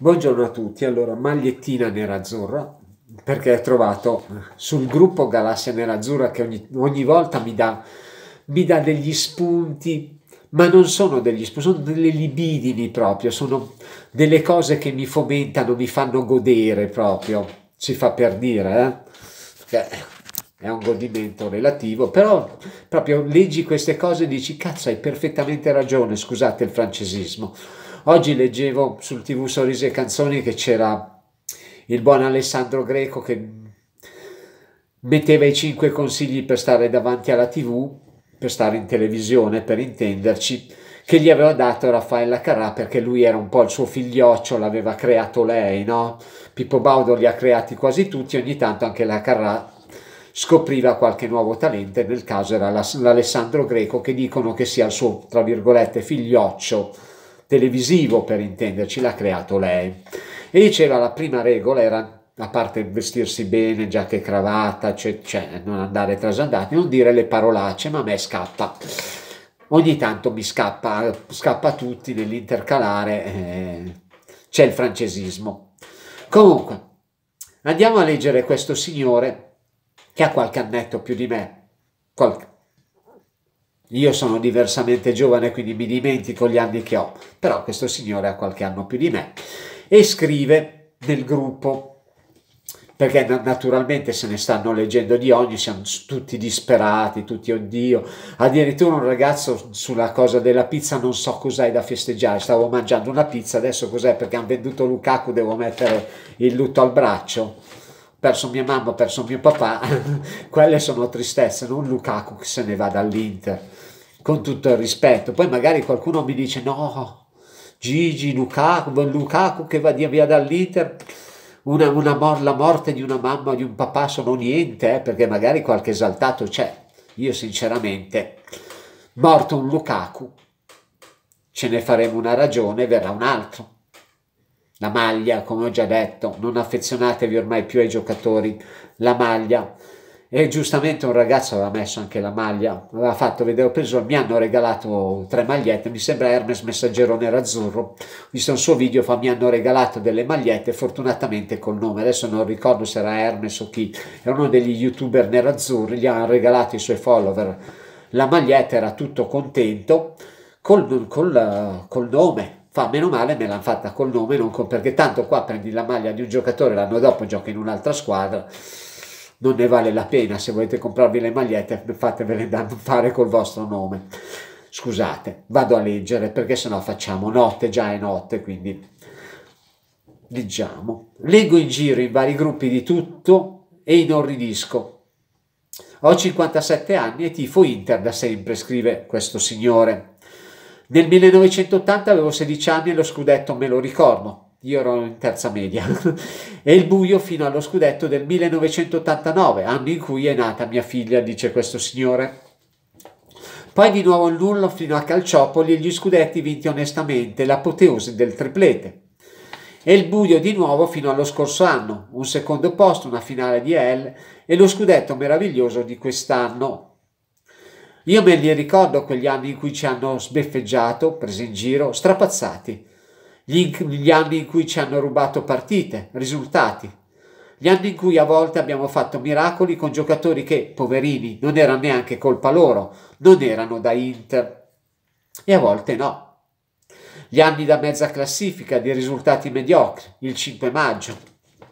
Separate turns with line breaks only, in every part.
Buongiorno a tutti, allora magliettina nerazzurra perché ho trovato sul gruppo Galassia Nerazzurra che ogni, ogni volta mi dà, mi dà, degli spunti, ma non sono degli spunti, sono delle libidini proprio, sono delle cose che mi fomentano, mi fanno godere proprio, si fa per dire, eh? è un godimento relativo, però proprio leggi queste cose e dici cazzo hai perfettamente ragione, scusate il francesismo. Oggi leggevo sul TV Sorrisi e Canzoni che c'era il buon Alessandro Greco che metteva i cinque consigli per stare davanti alla TV, per stare in televisione, per intenderci, che gli aveva dato Raffaella Carrà perché lui era un po' il suo figlioccio, l'aveva creato lei, no? Pippo Baudo li ha creati quasi tutti, ogni tanto anche la Carrà scopriva qualche nuovo talento, nel caso era l'Alessandro Greco che dicono che sia il suo, tra virgolette, figlioccio televisivo per intenderci, l'ha creato lei. E diceva la prima regola era a parte vestirsi bene, giacca e cravatta, cioè, cioè, non andare trasandati, non dire le parolacce, ma a me scappa. Ogni tanto mi scappa, scappa a tutti nell'intercalare, eh, c'è il francesismo. Comunque, andiamo a leggere questo signore che ha qualche annetto più di me, qualche, io sono diversamente giovane, quindi mi dimentico gli anni che ho, però questo signore ha qualche anno più di me e scrive nel gruppo perché naturalmente se ne stanno leggendo di ogni, siamo tutti disperati, tutti oddio. Addirittura un ragazzo sulla cosa della pizza non so cos'hai da festeggiare, stavo mangiando una pizza, adesso cos'è perché hanno venduto Lukaku, devo mettere il lutto al braccio perso mia mamma, perso mio papà, quelle sono tristezze, non Lukaku che se ne va dall'Inter, con tutto il rispetto. Poi magari qualcuno mi dice no, Gigi, Lukaku, Lukaku che va via dall'Inter, una, una mor la morte di una mamma o di un papà sono niente, eh, perché magari qualche esaltato c'è. Io sinceramente, morto un Lukaku, ce ne faremo una ragione, verrà un altro la maglia, come ho già detto, non affezionatevi ormai più ai giocatori, la maglia. E giustamente un ragazzo aveva messo anche la maglia, aveva fatto vedere, ho preso, mi hanno regalato tre magliette, mi sembra Hermes Messaggero Nerazzurro, ho visto un suo video, fa, mi hanno regalato delle magliette, fortunatamente col nome, adesso non ricordo se era Hermes o chi, era uno degli youtuber nerazzurri, gli hanno regalato i suoi follower, la maglietta era tutto contento col, col, col nome, fa meno male me l'hanno fatta col nome, non con, perché tanto qua prendi la maglia di un giocatore, l'anno dopo gioca in un'altra squadra, non ne vale la pena, se volete comprarvi le magliette fatevele fare col vostro nome. Scusate, vado a leggere perché sennò facciamo notte, già è notte, quindi leggiamo. Leggo in giro in vari gruppi di tutto e inorridisco. Ho 57 anni e tifo Inter da sempre, scrive questo signore. Nel 1980 avevo 16 anni e lo scudetto me lo ricordo. Io ero in terza media. e il buio fino allo scudetto del 1989, anno in cui è nata mia figlia, dice questo signore. Poi di nuovo il nullo fino a Calciopoli e gli scudetti vinti onestamente, l'apoteosi del triplete. E il buio di nuovo fino allo scorso anno, un secondo posto, una finale di L e lo scudetto meraviglioso di quest'anno, io me li ricordo quegli anni in cui ci hanno sbeffeggiato, presi in giro, strapazzati. Gli, gli anni in cui ci hanno rubato partite, risultati. Gli anni in cui a volte abbiamo fatto miracoli con giocatori che, poverini, non era neanche colpa loro, non erano da Inter. E a volte no. Gli anni da mezza classifica di risultati mediocri, il 5 maggio,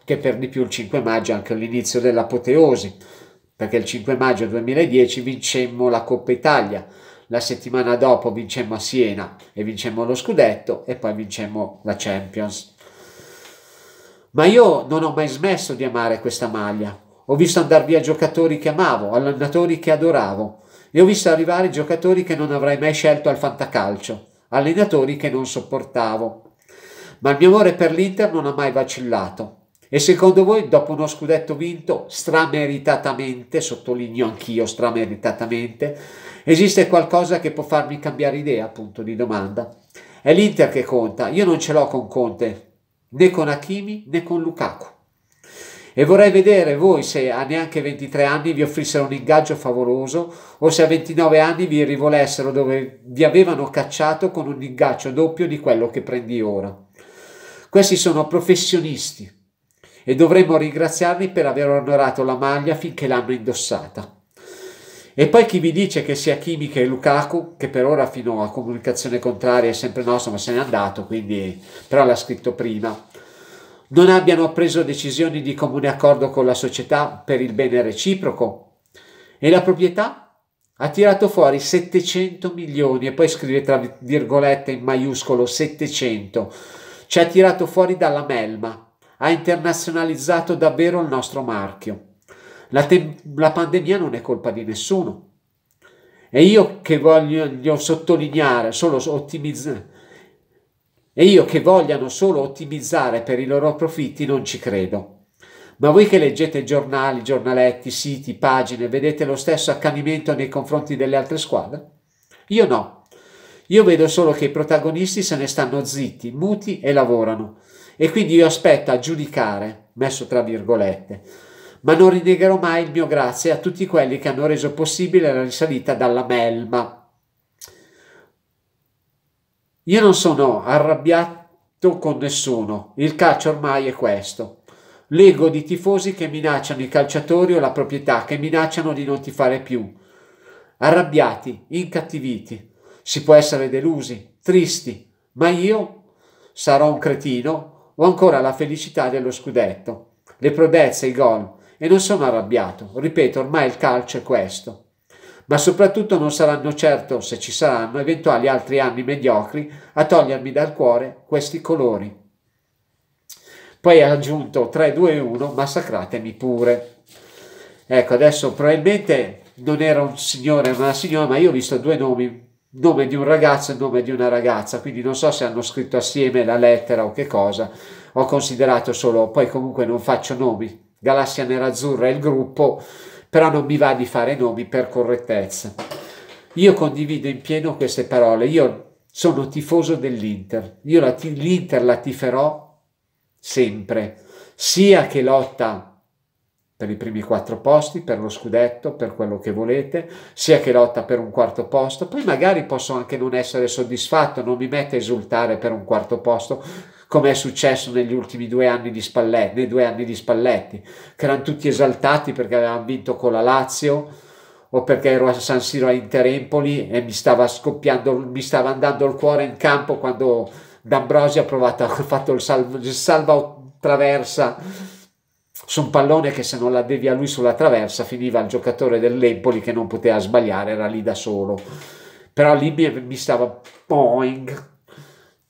che per di più il 5 maggio è anche l'inizio dell'apoteosi perché il 5 maggio 2010 vincemmo la Coppa Italia, la settimana dopo vincemmo a Siena e vincemmo lo scudetto e poi vincemmo la Champions. Ma io non ho mai smesso di amare questa maglia. Ho visto andare via giocatori che amavo, allenatori che adoravo e ho visto arrivare giocatori che non avrei mai scelto al fantacalcio, allenatori che non sopportavo. Ma il mio amore per l'Inter non ha mai vacillato. E secondo voi, dopo uno scudetto vinto, strameritatamente, sottolineo anch'io strameritatamente, esiste qualcosa che può farmi cambiare idea? Punto di domanda. È l'Inter che conta, io non ce l'ho con Conte, né con Hakimi né con Lukaku. E vorrei vedere voi se a neanche 23 anni vi offrissero un ingaggio favoloso o se a 29 anni vi rivolessero dove vi avevano cacciato con un ingaggio doppio di quello che prendi ora. Questi sono professionisti, e dovremmo ringraziarli per aver onorato la maglia finché l'hanno indossata. E poi chi mi dice che sia Kimi che Lukaku, che per ora fino a comunicazione contraria è sempre nostro, ma se n'è andato, quindi, però l'ha scritto prima, non abbiano preso decisioni di comune accordo con la società per il bene reciproco. E la proprietà ha tirato fuori 700 milioni e poi scrive tra virgolette in maiuscolo 700, ci ha tirato fuori dalla melma ha internazionalizzato davvero il nostro marchio. La, la pandemia non è colpa di nessuno. E io che voglio sottolineare, solo ottimizzare, e io che vogliano solo ottimizzare per i loro profitti non ci credo. Ma voi che leggete giornali, giornaletti, siti, pagine, vedete lo stesso accanimento nei confronti delle altre squadre? Io no. Io vedo solo che i protagonisti se ne stanno zitti, muti e lavorano e quindi io aspetto a giudicare, messo tra virgolette, ma non rinnegherò mai il mio grazie a tutti quelli che hanno reso possibile la risalita dalla melma. Io non sono arrabbiato con nessuno, il calcio ormai è questo. L'ego di tifosi che minacciano i calciatori o la proprietà, che minacciano di non tifare più. Arrabbiati, incattiviti, si può essere delusi, tristi, ma io sarò un cretino o ancora la felicità dello scudetto, le prodezze, i gol. E non sono arrabbiato, ripeto, ormai il calcio è questo. Ma soprattutto non saranno certo, se ci saranno, eventuali altri anni mediocri a togliermi dal cuore questi colori. Poi ha aggiunto 3-2-1, massacratemi pure. Ecco, adesso probabilmente non era un signore ma una signora, ma io ho visto due nomi nome di un ragazzo e nome di una ragazza, quindi non so se hanno scritto assieme la lettera o che cosa, ho considerato solo, poi comunque non faccio nomi, Galassia Nerazzurra è il gruppo, però non mi va di fare nomi per correttezza. Io condivido in pieno queste parole, io sono tifoso dell'Inter, io l'Inter la tiferò sempre, sia che lotta per i primi quattro posti, per lo scudetto, per quello che volete, sia che lotta per un quarto posto, poi magari posso anche non essere soddisfatto, non mi mette a esultare per un quarto posto, come è successo negli ultimi due anni di Spalletti, nei due anni di Spalletti, che erano tutti esaltati perché avevano vinto con la Lazio o perché ero a San Siro a Interempoli e mi stava scoppiando, mi stava andando il cuore in campo quando D'Ambrosio ha provato, ha fatto il salvo, il salvo traversa su un pallone che se non la devi a lui sulla traversa finiva il giocatore dell'Empoli che non poteva sbagliare, era lì da solo. Però lì mi, mi stava poing,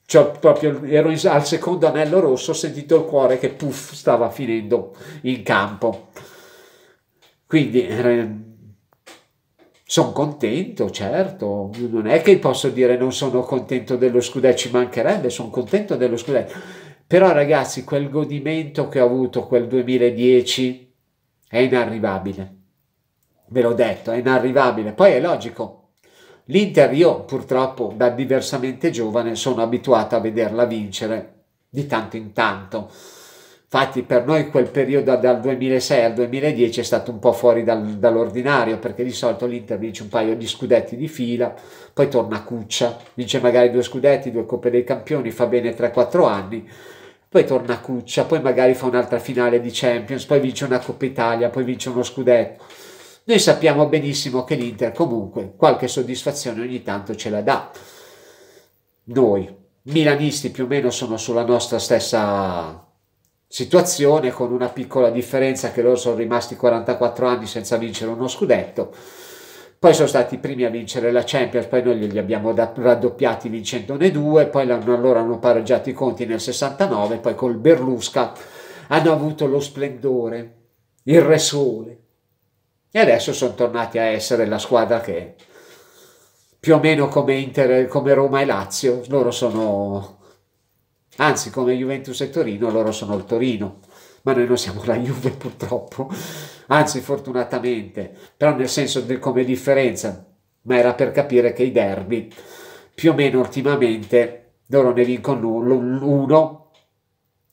cioè proprio ero in, al secondo anello rosso, ho sentito il cuore che puff stava finendo in campo. Quindi eh, sono contento, certo, non è che posso dire non sono contento dello scudetto, ci mancherebbe, sono contento dello scudetto però ragazzi, quel godimento che ho avuto quel 2010 è inarrivabile. Ve l'ho detto, è inarrivabile. Poi è logico. L'Inter io purtroppo da diversamente giovane sono abituato a vederla vincere di tanto in tanto. Infatti per noi quel periodo dal 2006 al 2010 è stato un po' fuori dal, dall'ordinario perché di solito l'Inter vince un paio di scudetti di fila, poi torna a cuccia, vince magari due scudetti, due coppe dei campioni, fa bene 3-4 anni poi torna a Cuccia, poi magari fa un'altra finale di Champions, poi vince una Coppa Italia, poi vince uno scudetto. Noi sappiamo benissimo che l'Inter comunque qualche soddisfazione ogni tanto ce la dà. Noi, milanisti più o meno sono sulla nostra stessa situazione con una piccola differenza che loro sono rimasti 44 anni senza vincere uno scudetto poi sono stati i primi a vincere la Champions, poi noi li abbiamo raddoppiati vincendone due, poi hanno, allora hanno pareggiato i conti nel 69, poi col Berlusca hanno avuto lo splendore, il Re Sole e adesso sono tornati a essere la squadra che più o meno come, Inter, come Roma e Lazio, loro sono, anzi come Juventus e Torino, loro sono il Torino, ma noi non siamo la Juve purtroppo anzi fortunatamente, però nel senso del, come differenza, ma era per capire che i derby più o meno ultimamente loro ne vincono uno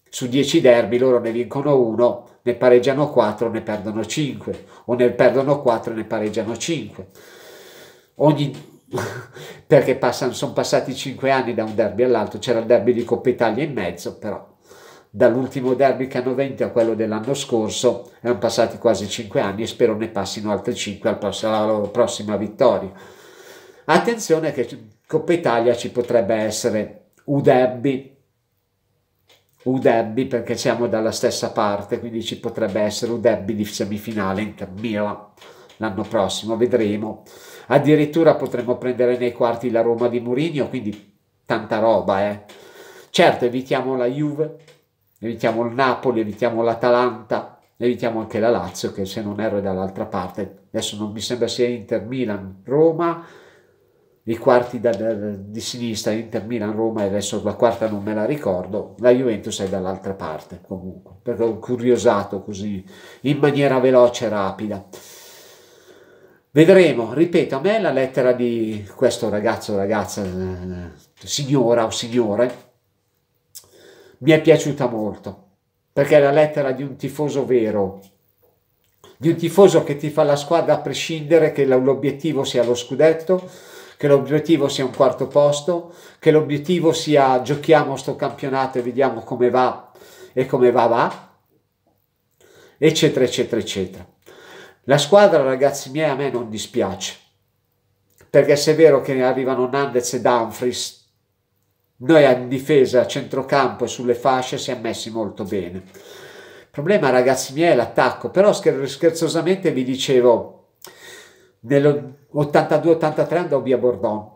su dieci derby, loro ne vincono uno, ne pareggiano quattro, ne perdono cinque, o ne perdono quattro, ne pareggiano cinque. Ogni, perché sono passati cinque anni da un derby all'altro, c'era il derby di Coppa Italia in mezzo, però dall'ultimo derby che hanno vinto a quello dell'anno scorso, erano passati quasi 5 anni e spero ne passino altri 5 alla loro prossima vittoria. Attenzione che Coppa Italia ci potrebbe essere un derby un derby perché siamo dalla stessa parte, quindi ci potrebbe essere un derby di semifinale in Milan l'anno prossimo, vedremo. Addirittura potremmo prendere nei quarti la Roma di Mourinho, quindi tanta roba, eh. Certo, evitiamo la Juve evitiamo il Napoli, evitiamo l'Atalanta, evitiamo anche la Lazio che se non erro è dall'altra parte, adesso non mi sembra sia Inter, Milan, Roma, i quarti da, da, di sinistra, Inter, Milan, Roma e adesso la quarta non me la ricordo, la Juventus è dall'altra parte comunque, perché ho curiosato così in maniera veloce e rapida. Vedremo, ripeto, a me la lettera di questo ragazzo, ragazza, eh, signora o signore, mi è piaciuta molto, perché è la lettera di un tifoso vero, di un tifoso che ti fa la squadra a prescindere che l'obiettivo sia lo scudetto, che l'obiettivo sia un quarto posto, che l'obiettivo sia giochiamo sto campionato e vediamo come va e come va va, eccetera, eccetera, eccetera. La squadra, ragazzi miei, a me non dispiace, perché se è vero che arrivano Nandez e Dumfries, noi in difesa, a centrocampo e sulle fasce siamo messi molto bene. Il problema, ragazzi miei, è l'attacco. Però scher scherzosamente vi dicevo, nell'82-83 andò via Bordeaux,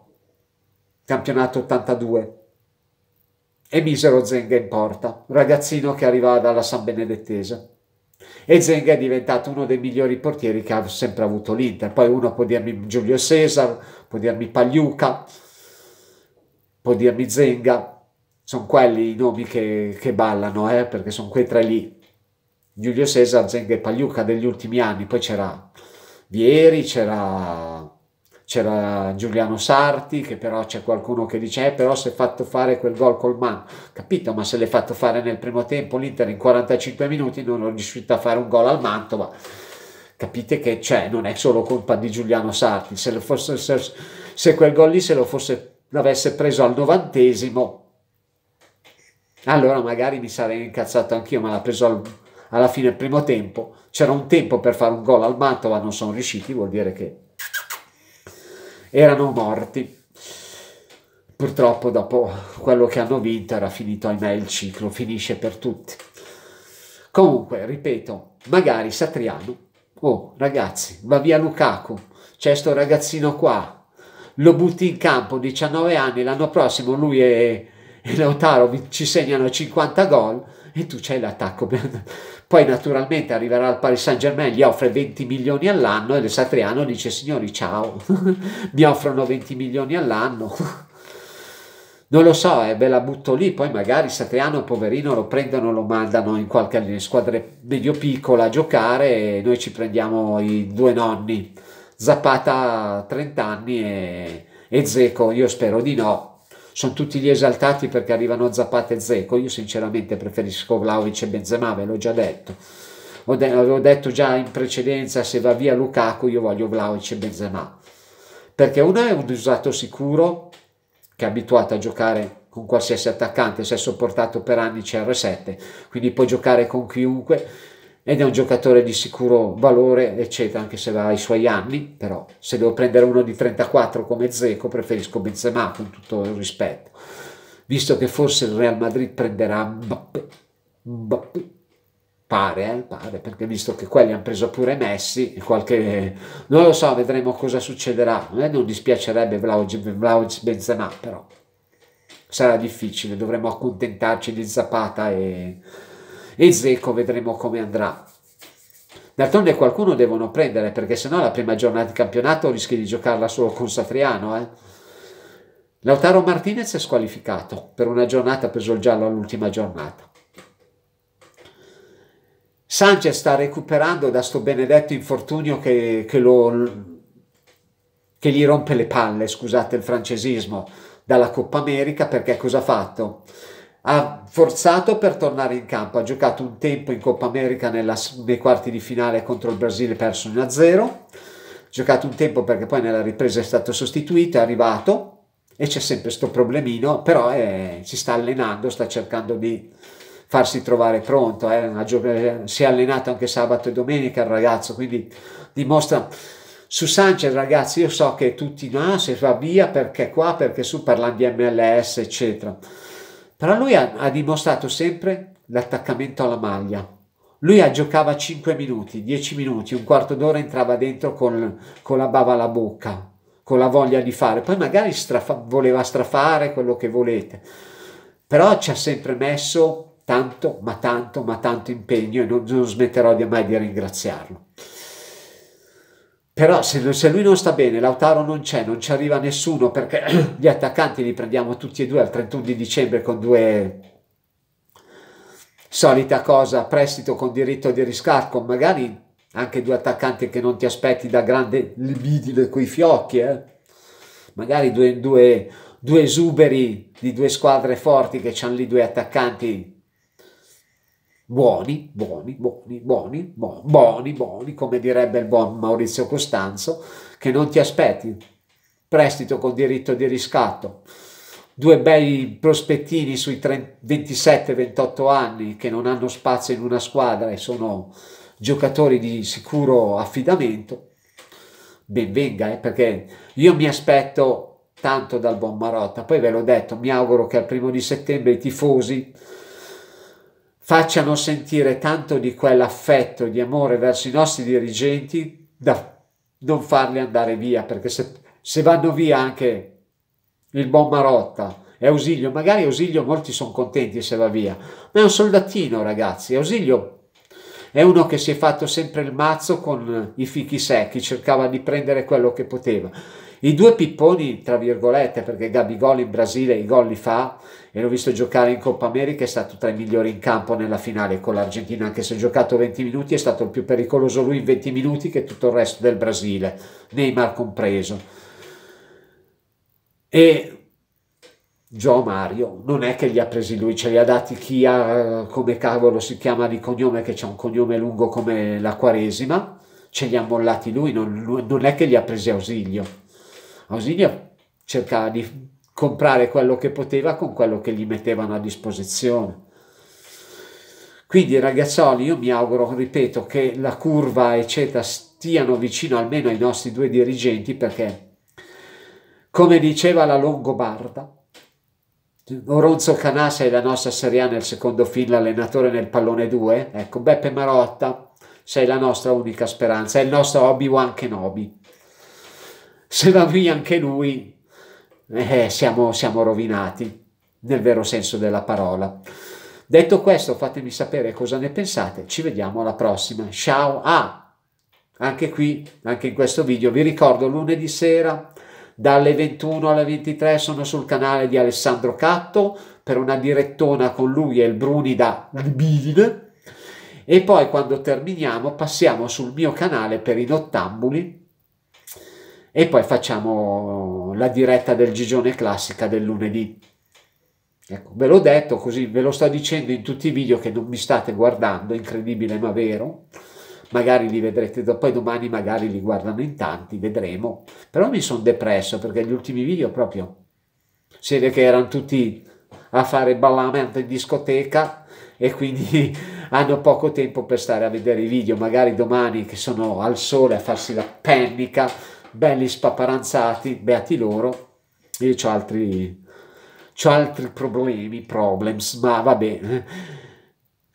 campionato 82, e misero Zenga in porta, un ragazzino che arrivava dalla San Benedettese e Zenga è diventato uno dei migliori portieri che ha sempre avuto l'Inter. Poi uno può dirmi Giulio Cesar, può dirmi Pagliuca, può dirmi Zenga, sono quelli i nomi che, che ballano, eh, perché sono quei tre lì. Giulio Cesar, Zenga e Pagliuca degli ultimi anni, poi c'era Vieri, c'era c'era Giuliano Sarti che però c'è qualcuno che dice eh, però si è fatto fare quel gol col Man capito ma se l'è fatto fare nel primo tempo l'Inter in 45 minuti non è riuscito a fare un gol al Mantova capite che cioè, non è solo colpa di Giuliano Sarti se, fosse, se, se quel gol lì se lo fosse l'avesse preso al novantesimo, allora magari mi sarei incazzato anch'io, ma l'ha preso al, alla fine del primo tempo. C'era un tempo per fare un gol al Mantova, non sono riusciti, vuol dire che erano morti. Purtroppo dopo quello che hanno vinto era finito, ahimè, il ciclo, finisce per tutti. Comunque, ripeto, magari Satriano, oh ragazzi, va via Lukaku, c'è sto ragazzino qua, lo butti in campo 19 anni, l'anno prossimo lui e, e Lautaro ci segnano 50 gol e tu c'hai l'attacco. Poi naturalmente arriverà al Paris Saint Germain, gli offre 20 milioni all'anno e Satriano dice signori ciao, mi offrono 20 milioni all'anno. Non lo so, eh, ve la butto lì, poi magari Satriano, poverino, lo prendono, lo mandano in qualche squadra medio piccola a giocare e noi ci prendiamo i due nonni. Zapata 30 anni e, e Zeco, io spero di no, sono tutti gli esaltati perché arrivano Zapata e Zeco. Io sinceramente preferisco Vlaovic e Benzema, ve l'ho già detto. De avevo detto già in precedenza se va via Lukaku io voglio Vlaovic e Benzema. Perché uno è un usato sicuro che è abituato a giocare con qualsiasi attaccante, si è sopportato per anni CR7, quindi può giocare con chiunque ed è un giocatore di sicuro valore, eccetera, anche se va ai suoi anni, però se devo prendere uno di 34 come Zeco preferisco Benzema con tutto il rispetto, visto che forse il Real Madrid prenderà Mbappé, Mbappé. Pare, eh, pare, perché visto che quelli hanno preso pure Messi, qualche... non lo so, vedremo cosa succederà. Eh, non dispiacerebbe Vlaovic Benzema, però sarà difficile, dovremo accontentarci di Zapata e, e Zecco vedremo come andrà. D'altronde qualcuno devono prendere perché sennò la prima giornata di campionato rischi di giocarla solo con Satriano. Eh? Lautaro Martinez è squalificato per una giornata, ha preso il giallo all'ultima giornata. Sanchez sta recuperando da sto benedetto infortunio che, che, lo, che gli rompe le palle, scusate il francesismo, dalla Coppa America perché cosa ha fatto? ha forzato per tornare in campo, ha giocato un tempo in Coppa America nella, nei quarti di finale contro il Brasile perso 1-0, ha giocato un tempo perché poi nella ripresa è stato sostituito, è arrivato e c'è sempre questo problemino, però eh, si sta allenando, sta cercando di farsi trovare pronto, eh. eh, si è allenato anche sabato e domenica il ragazzo, quindi dimostra su Sanchez ragazzi io so che tutti no, ah, se va via perché qua, perché su, parlando di MLS eccetera però lui ha, ha dimostrato sempre l'attaccamento alla maglia. Lui giocava 5 minuti, 10 minuti, un quarto d'ora entrava dentro con, con la bava alla bocca, con la voglia di fare. Poi magari strafa, voleva strafare quello che volete, però ci ha sempre messo tanto, ma tanto, ma tanto impegno e non, non smetterò mai di ringraziarlo però se, se, lui non sta bene, Lautaro non c'è, non ci arriva nessuno perché gli attaccanti li prendiamo tutti e due al 31 di dicembre con due solita cosa, prestito con diritto di riscatto, magari anche due attaccanti che non ti aspetti da grande libidine coi fiocchi, eh? magari due, due, due esuberi di due squadre forti che hanno lì due attaccanti buoni, buoni, buoni, buoni, buoni, buoni, come direbbe il buon Maurizio Costanzo, che non ti aspetti prestito con diritto di riscatto, due bei prospettini sui 27-28 anni che non hanno spazio in una squadra e sono giocatori di sicuro affidamento, ben venga, eh, perché io mi aspetto tanto dal buon Marotta, poi ve l'ho detto, mi auguro che al primo di settembre i tifosi facciano sentire tanto di quell'affetto e di amore verso i nostri dirigenti da non farli andare via, perché se, se vanno via anche il buon Marotta e Ausilio, magari Ausilio molti sono contenti se va via, ma è un soldatino ragazzi, Ausilio è uno che si è fatto sempre il mazzo con i fichi secchi, cercava di prendere quello che poteva. I due pipponi, tra virgolette, perché Gabigol in Brasile i gol li fa e l'ho visto giocare in Coppa America, è stato tra i migliori in campo nella finale con l'Argentina, anche se ha giocato 20 minuti, è stato il più pericoloso lui in 20 minuti che tutto il resto del Brasile, Neymar compreso. E Gio Mario, non è che li ha presi lui, ce li ha dati chi ha, come cavolo si chiama di cognome, che c'è un cognome lungo come la Quaresima, ce li ha mollati lui, non, non è che li ha presi Ausilio. Ausilio cercava di comprare quello che poteva con quello che gli mettevano a disposizione. Quindi ragazzoli, io mi auguro, ripeto, che la curva e CETA stiano vicino almeno ai nostri due dirigenti perché, come diceva la Longobarda, Oronzo Canasa è la nostra Serie A nel secondo film, l'allenatore nel pallone 2. Ecco, Beppe Marotta, sei la nostra unica speranza, è il nostro Obi-Wan Kenobi. Se va via anche lui, eh, siamo, siamo rovinati, nel vero senso della parola. Detto questo, fatemi sapere cosa ne pensate. Ci vediamo alla prossima. Ciao! Ah, anche qui, anche in questo video, vi ricordo lunedì sera dalle 21 alle 23 sono sul canale di Alessandro Catto per una direttona con lui e il Bruni da Lbidine. E poi quando terminiamo passiamo sul mio canale per i nottambuli e poi facciamo la diretta del Gigione Classica del lunedì. Ecco, ve l'ho detto così, ve lo sto dicendo in tutti i video che non mi state guardando, incredibile ma vero magari li vedrete dopo, poi domani magari li guardano in tanti, vedremo. Però mi sono depresso perché gli ultimi video proprio, si vede che erano tutti a fare ballamento in discoteca e quindi hanno poco tempo per stare a vedere i video, magari domani che sono al sole a farsi la pennica, belli spaparanzati, beati loro, io ho altri, ho altri problemi, problems, ma va bene. Eh.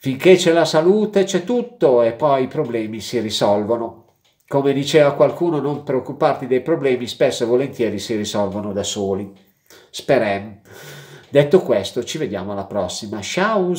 Finché c'è la salute c'è tutto e poi i problemi si risolvono. Come diceva qualcuno, non preoccuparti dei problemi, spesso e volentieri si risolvono da soli. Sperem. Detto questo, ci vediamo alla prossima. Ciao!